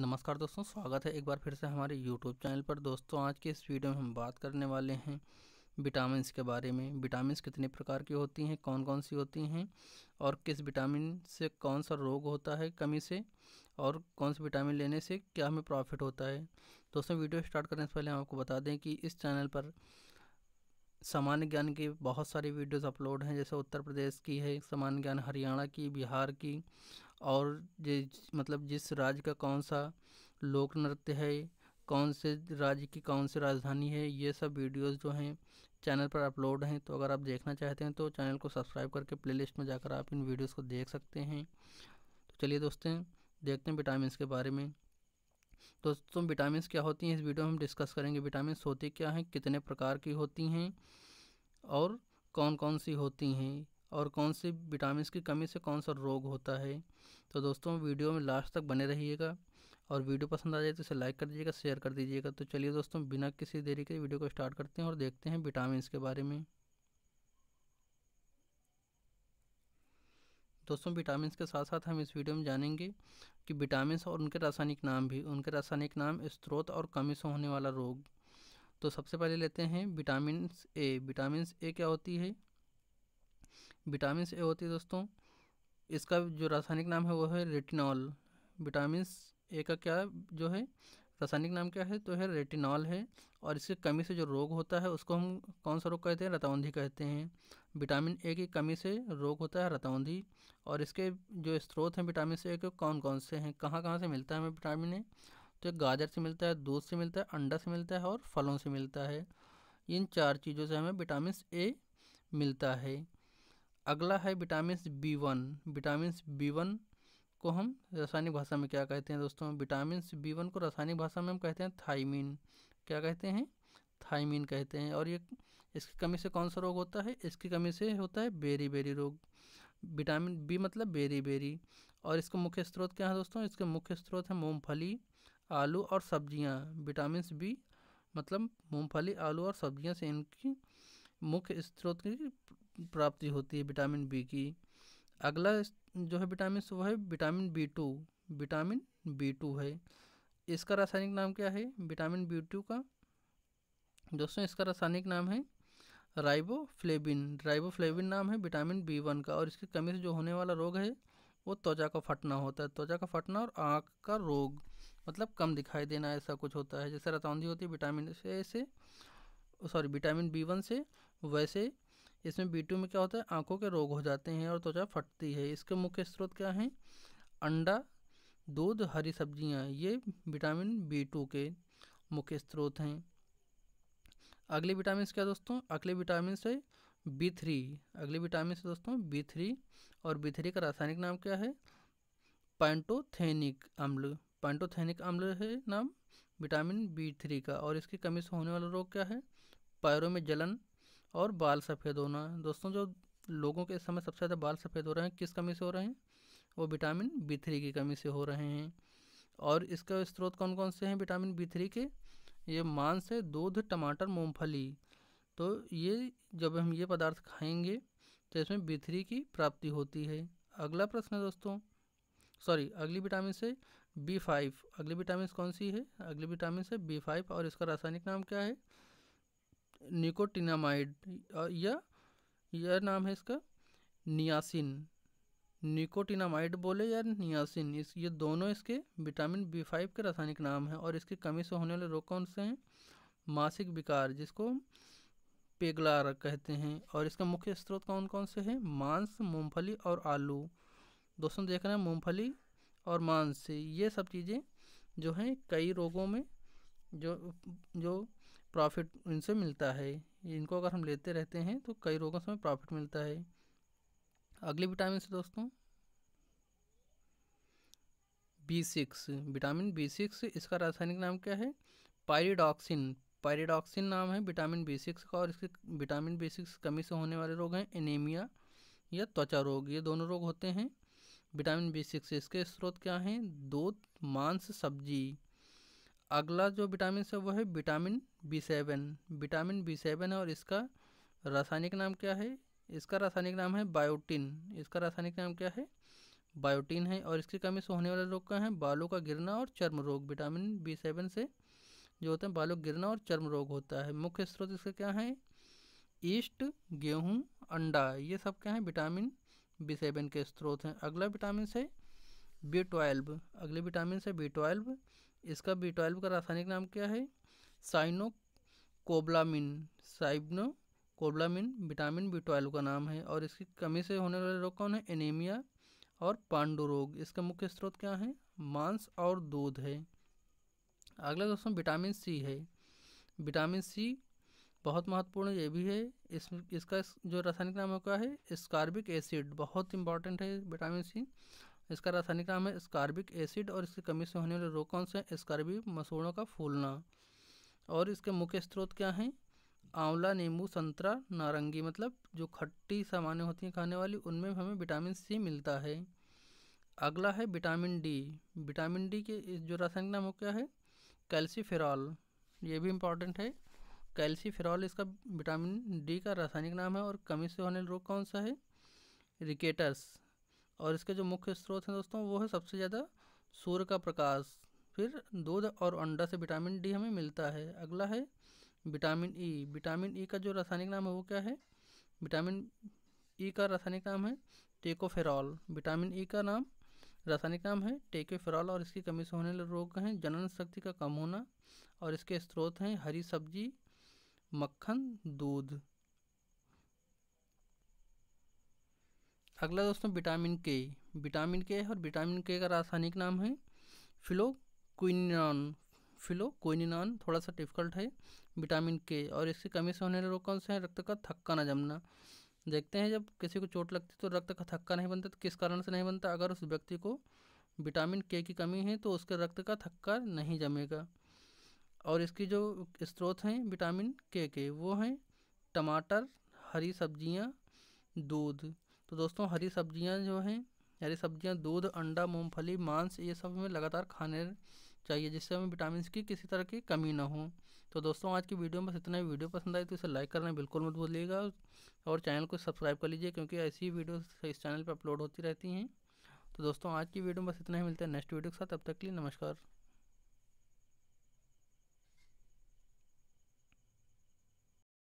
नमस्कार दोस्तों स्वागत है एक बार फिर से हमारे यूट्यूब चैनल पर दोस्तों आज के इस वीडियो में हम बात करने वाले हैं विटामिन के बारे में विटामिन कितने प्रकार की होती हैं कौन कौन सी होती हैं और किस विटामिन से कौन सा रोग होता है कमी से और कौन से विटामिन लेने से क्या हमें प्रॉफिट होता है दोस्तों वीडियो स्टार्ट करने से पहले हम आपको बता दें कि इस चैनल पर सामान्य ज्ञान की बहुत सारी वीडियोस अपलोड हैं जैसे उत्तर प्रदेश की है सामान्य ज्ञान हरियाणा की बिहार की और मतलब जिस राज्य का कौन सा लोक नृत्य है कौन से राज्य की कौन सी राजधानी है ये सब वीडियोस जो हैं चैनल पर अपलोड हैं तो अगर आप देखना चाहते हैं तो चैनल को सब्सक्राइब करके प्लेलिस्ट में जाकर आप इन वीडियोस को देख सकते हैं तो चलिए दोस्तों देखते हैं विटामिन के बारे में दोस्तों विटामिन क्या होती हैं इस वीडियो में हम डिस्कस करेंगे विटामिन होती क्या हैं कितने प्रकार की होती हैं और कौन कौन सी होती हैं और कौन से विटामिन की कमी से कौन सा रोग होता है तो दोस्तों वीडियो में लास्ट तक बने रहिएगा और वीडियो पसंद आ जाए तो इसे लाइक कर दीजिएगा शेयर कर दीजिएगा तो चलिए दोस्तों बिना किसी देरी के वीडियो को स्टार्ट करते हैं और देखते हैं विटामिन के बारे में दोस्तों विटामिन के साथ साथ हम इस वीडियो में जानेंगे कि विटामिन और उनके रासायनिक नाम भी उनके रासायनिक नाम स्त्रोत और कमी से होने वाला रोग तो सबसे पहले लेते हैं विटामिन ए विटामिन ए क्या होती है विटामिन ए होती है दोस्तों इसका जो रासायनिक नाम है वो है रेटिनॉल विटामिन ए का क्या जो है रासायनिक नाम क्या है तो है रेटिनॉल है और इसकी कमी से जो रोग होता है उसको हम कौन सा रोग कहते हैं रतावंधी कहते हैं विटामिन ए की कमी से रोग होता है रतावंधी और इसके जो स्रोत हैं विटामिन ए के कौन कौन से हैं कहाँ कहाँ से मिलता है हमें विटामिन ए तो गाजर से मिलता है दूध से मिलता है अंडा से मिलता है और फलों से मिलता है इन चार चीज़ों से हमें विटामिन ए मिलता है अगला है vitamin B one vitamin B one को हम रासायनिक भाषा में क्या कहते हैं दोस्तों विटामिन बी वन को रासायनिक भाषा में हम कहते हैं थाइमिन क्या कहते हैं थाइमिन कहते हैं और ये इसकी कमी से कौन सा रोग होता है इसकी कमी से होता है बेरी बेरी रोग विटामिन बी मतलब बेरी बेरी और इसका मुख्य स्रोत क्या है दोस्तों इसके मुख्य स्रोत हैं मूँगफली आलू और सब्जियाँ विटामिन बी मतलब मूँगफली आलू और सब्जियाँ से इनकी मुख्य स्रोत की प्राप्ति होती है विटामिन बी की अगला जो है विटामिन वह है vitamin B two vitamin B two है इसका रासायनिक नाम क्या है विटामिन बी टू का दोस्तों इसका रासायनिक नाम है राइबोफ्लेबिन राइबोफ्लेबिन नाम है विटामिन बी वन का और इसकी कमी से जो होने वाला रोग है वो त्वचा का फटना होता है त्वचा का फटना और आँख का रोग मतलब कम दिखाई देना ऐसा कुछ होता है जैसे रतौंधी होती है विटामिन से से सॉरी विटामिन बी वन से वैसे इसमें बी टू में क्या होता है आंखों के रोग हो जाते हैं और त्वचा फटती है इसके मुख्य स्रोत क्या हैं अंडा दूध हरी सब्जियां ये विटामिन बी टू के मुख्य स्रोत हैं अगले विटामिन क्या दोस्तों अगले विटामिन से बी थ्री अगले विटामिन से दोस्तों बी थ्री और बी थ्री का रासायनिक नाम क्या है पैंटोथेनिक अम्ल पैंटोथेनिक अम्ल है नाम विटामिन बी थ्री का और इसकी कमी से होने वाला रोग क्या है पैरों में जलन और बाल सफ़ेद होना दोस्तों जो लोगों के समय सबसे ज़्यादा बाल सफ़ेद हो रहे हैं किस कमी से हो रहे हैं वो विटामिन बी थ्री की कमी से हो रहे हैं और इसका स्रोत कौन कौन से हैं विटामिन बी थ्री के ये मांस है दूध टमाटर मूंगफली तो ये जब हम ये पदार्थ खाएंगे तो इसमें बी थ्री की प्राप्ति होती है अगला प्रश्न है दोस्तों सॉरी अगली विटामिन से बी फाइव अगली विटामिन कौन सी है अगली विटामिन से बी फाइव और इसका रासायनिक नाम क्या है निकोटिनामाइड या यह नाम है इसका नियासिन निकोटिनामाइड बोले या नियासिन इस ये दोनों इसके विटामिन बी फाइव के रासायनिक नाम हैं और इसकी कमी से होने वाले रोग कौन से हैं मासिक विकार जिसको पेगलार कहते हैं और इसका मुख्य स्रोत कौन कौन से हैं मांस मूंगफली और आलू दोस्तों देख रहे हैं मूँगफली और मांस ये सब चीज़ें जो हैं कई रोगों में जो जो प्रॉफिट इनसे मिलता है इनको अगर हम लेते रहते हैं तो कई रोगों से हमें प्रॉफिट मिलता है अगले विटामिन से दोस्तों B six vitamin B six इसका रासायनिक नाम क्या है पायरिडॉक्सिन पायरिडॉक्सिन नाम है विटामिन बी सिक्स का और इसके विटामिन बी सिक्स कमी से होने वाले रोग हैं एनीमिया या त्वचा रोग ये दोनों रोग होते हैं विटामिन बी सिक्स इसके स्रोत क्या हैं दूध मांस सब्जी अगला जो विटामिन है वो है vitamin B seven vitamin B seven है और इसका रासायनिक नाम क्या है इसका रासायनिक नाम है बायोटिन इसका रासायनिक नाम क्या है बायोटिन है और इसकी कमी से होने वाले रोग क्या है बालों का गिरना और चर्म रोग विटामिन बी सेवन से जो होते हैं बालों का गिरना और चर्म रोग होता है मुख्य स्रोत इसका क्या है ईस्ट गेहूँ अंडा ये सब क्या है विटामिन बी सेवन के स्रोत हैं अगला विटामिन है बी ट्वेल्व अगले विटामिन है बी ट्वेल्व इसका बी ट्वेल्व का रासायनिक नाम क्या है cyanocobalamin cyanocobalamin vitamin B twelve का नाम है और इसकी कमी से होने वाले रोग कौन है एनीमिया और पांडु रोग इसका मुख्य स्रोत क्या है मांस और दूध है अगला दोस्तों विटामिन सी है विटामिन सी बहुत महत्वपूर्ण ये भी है इस इसका जो रासायनिक नाम होगा है स्कार्बिक एसिड बहुत इंपॉर्टेंट है विटामिन सी इसका रासायनिक नाम है स्कार्बिक एसिड और इसकी कमी से होने वाले रोग कौन से स्कार्बिक मसूड़ों का फूलना और इसके मुख्य स्रोत क्या हैं आंवला नींबू संतरा नारंगी मतलब जो खट्टी सामान्य होती हैं खाने वाली उनमें हमें विटामिन सी मिलता है अगला है विटामिन डी विटामिन डी के जो रासायनिक नाम हो क्या है कैल्सीफेरॉल ये भी इम्पॉर्टेंट है कैल्सीफेरॉल इसका विटामिन डी का रासायनिक नाम है और कमी से होने रोग कौन सा है रिकेटस और इसके जो मुख्य स्रोत हैं दोस्तों वो है सबसे ज़्यादा सूर्य का प्रकाश फिर दूध और अंडा से विटामिन डी हमें मिलता है अगला है विटामिन ई विटामिन ई का जो रासायनिक नाम है वो क्या है विटामिन ई का रासायनिक नाम है टेकोफेरॉल विटामिन ई का नाम रासायनिक नाम है टेकोफेरॉल और इसकी कमी से होने वाले रोग हैं जनन शक्ति का कम होना और इसके स्रोत हैं हरी सब्जी मक्खन दूध अगला दोस्तों विटामिन के विटामिन के और विटामिन के का रासायनिक नाम है फिलोक्विनॉन फिलोक्विनॉन थोड़ा सा डिफिकल्ट है विटामिन के और इसकी कमी से होने वाले रोग कौन से हैं रक्त का थक्का ना जमना देखते हैं जब किसी को चोट लगती तो रक्त का थक्का नहीं बनता तो किस कारण से नहीं बनता अगर उस व्यक्ति को विटामिन के की कमी है तो उसके रक्त का थक्का नहीं जमेगा और इसकी जो स्रोत हैं विटामिन के के वो हैं टमाटर हरी सब्जियाँ दूध तो दोस्तों हरी सब्जियां जो हैं हरी सब्जियां दूध अंडा मूंगफली मांस ये सब हमें लगातार खाने चाहिए जिससे हमें विटामिन की किसी तरह की कमी ना हो तो दोस्तों आज की वीडियो में बस इतना ही वीडियो पसंद आए तो इसे लाइक करना बिल्कुल मत भूलिएगा और चैनल को सब्सक्राइब कर लीजिए क्योंकि ऐसी ही वीडियो इस चैनल पर अपलोड होती रहती हैं तो दोस्तों आज की वीडियो में बस इतना ही मिलता है नेक्स्ट वीडियो के साथ अब तक के लिए नमस्कार